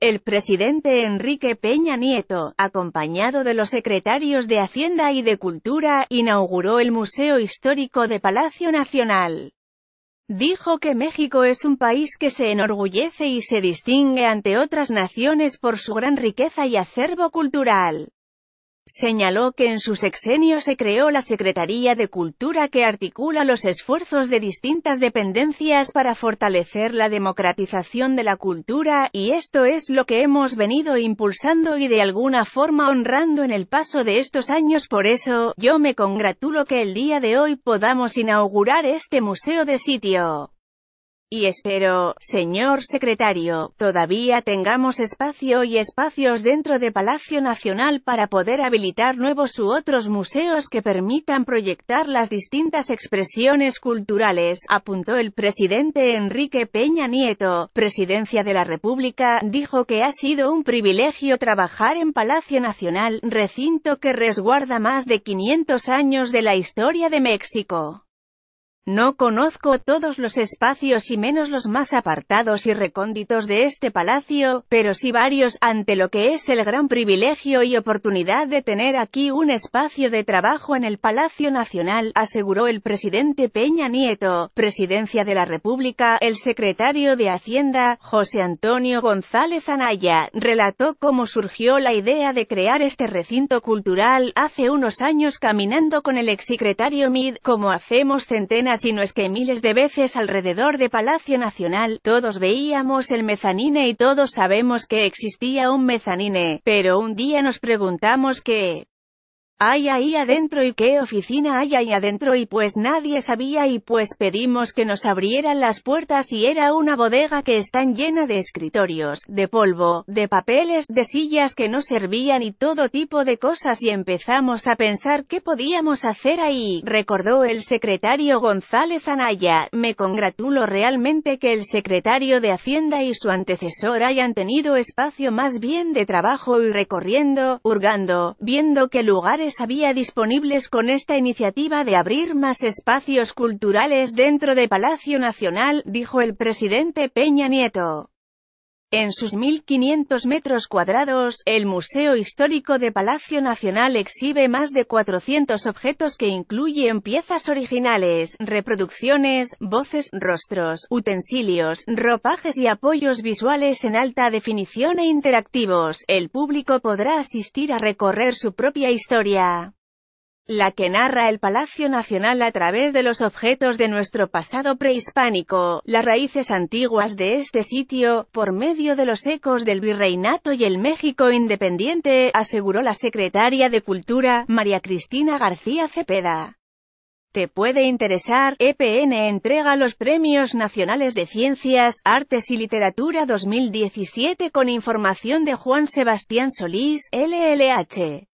El presidente Enrique Peña Nieto, acompañado de los secretarios de Hacienda y de Cultura, inauguró el Museo Histórico de Palacio Nacional. Dijo que México es un país que se enorgullece y se distingue ante otras naciones por su gran riqueza y acervo cultural. Señaló que en su sexenio se creó la Secretaría de Cultura que articula los esfuerzos de distintas dependencias para fortalecer la democratización de la cultura, y esto es lo que hemos venido impulsando y de alguna forma honrando en el paso de estos años. Por eso, yo me congratulo que el día de hoy podamos inaugurar este museo de sitio. Y espero, señor secretario, todavía tengamos espacio y espacios dentro de Palacio Nacional para poder habilitar nuevos u otros museos que permitan proyectar las distintas expresiones culturales, apuntó el presidente Enrique Peña Nieto. Presidencia de la República, dijo que ha sido un privilegio trabajar en Palacio Nacional, recinto que resguarda más de 500 años de la historia de México. No conozco todos los espacios y menos los más apartados y recónditos de este palacio, pero sí varios, ante lo que es el gran privilegio y oportunidad de tener aquí un espacio de trabajo en el Palacio Nacional, aseguró el presidente Peña Nieto, presidencia de la República, el secretario de Hacienda, José Antonio González Anaya, relató cómo surgió la idea de crear este recinto cultural, hace unos años caminando con el exsecretario MID, como hacemos centenas si no es que miles de veces alrededor de Palacio Nacional, todos veíamos el mezanine y todos sabemos que existía un mezanine, pero un día nos preguntamos qué hay ahí adentro y qué oficina hay ahí adentro y pues nadie sabía y pues pedimos que nos abrieran las puertas y era una bodega que están llena de escritorios, de polvo, de papeles, de sillas que no servían y todo tipo de cosas y empezamos a pensar qué podíamos hacer ahí, recordó el secretario González Anaya, me congratulo realmente que el secretario de Hacienda y su antecesor hayan tenido espacio más bien de trabajo y recorriendo, hurgando, viendo qué lugares había disponibles con esta iniciativa de abrir más espacios culturales dentro de Palacio Nacional, dijo el presidente Peña Nieto. En sus 1.500 metros cuadrados, el Museo Histórico de Palacio Nacional exhibe más de 400 objetos que incluyen piezas originales, reproducciones, voces, rostros, utensilios, ropajes y apoyos visuales en alta definición e interactivos. El público podrá asistir a recorrer su propia historia la que narra el Palacio Nacional a través de los objetos de nuestro pasado prehispánico, las raíces antiguas de este sitio, por medio de los ecos del virreinato y el México independiente, aseguró la secretaria de Cultura, María Cristina García Cepeda. Te puede interesar, EPN entrega los Premios Nacionales de Ciencias, Artes y Literatura 2017 con información de Juan Sebastián Solís, LLH.